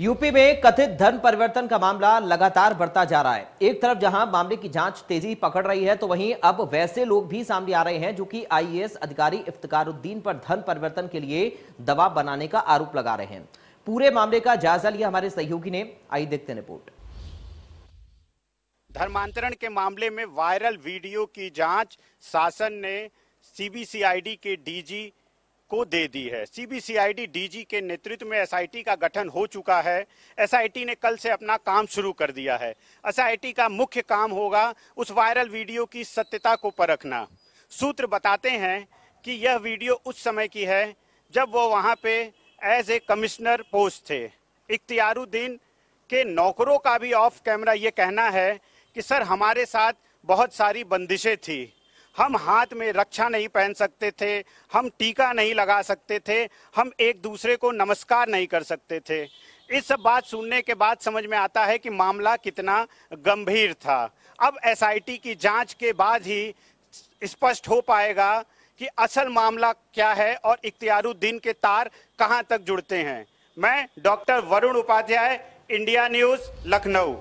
UP में कथित धन परिवर्तन का मामला लगातार बढ़ता जा रहा है एक तरफ जहां मामले की जांच तेजी पकड़ रही है तो वहीं अब वैसे लोग भी सामने आ रहे हैं जो कि आईएएस अधिकारी इफ्तकारुद्दीन पर धन परिवर्तन के लिए दबाव बनाने का आरोप लगा रहे हैं पूरे मामले का जायजा लिया हमारे सहयोगी ने आई देखते रिपोर्ट धर्मांतरण के मामले में वायरल वीडियो की जांच शासन ने सीबीसीआईडी के डीजी को दे दी है सीबीसीआईडी डीजी के नेतृत्व में एसआईटी का गठन हो चुका है एसआईटी ने कल से अपना काम शुरू कर दिया है एसआईटी का मुख्य काम होगा उस वायरल वीडियो की सत्यता को परखना सूत्र बताते हैं कि यह वीडियो उस समय की है जब वो वहाँ पे एज ए कमिश्नर पोस्ट थे इख्तियारुद्दीन के नौकरों का भी ऑफ कैमरा ये कहना है कि सर हमारे साथ बहुत सारी बंदिशें थी हम हाथ में रक्षा नहीं पहन सकते थे हम टीका नहीं लगा सकते थे हम एक दूसरे को नमस्कार नहीं कर सकते थे इस सब बात सुनने के बाद समझ में आता है कि मामला कितना गंभीर था अब एसआईटी की जांच के बाद ही स्पष्ट हो पाएगा कि असल मामला क्या है और इख्तियारुद्दीन के तार कहां तक जुड़ते हैं मैं doctor Varun Upadhyay India News Lucknow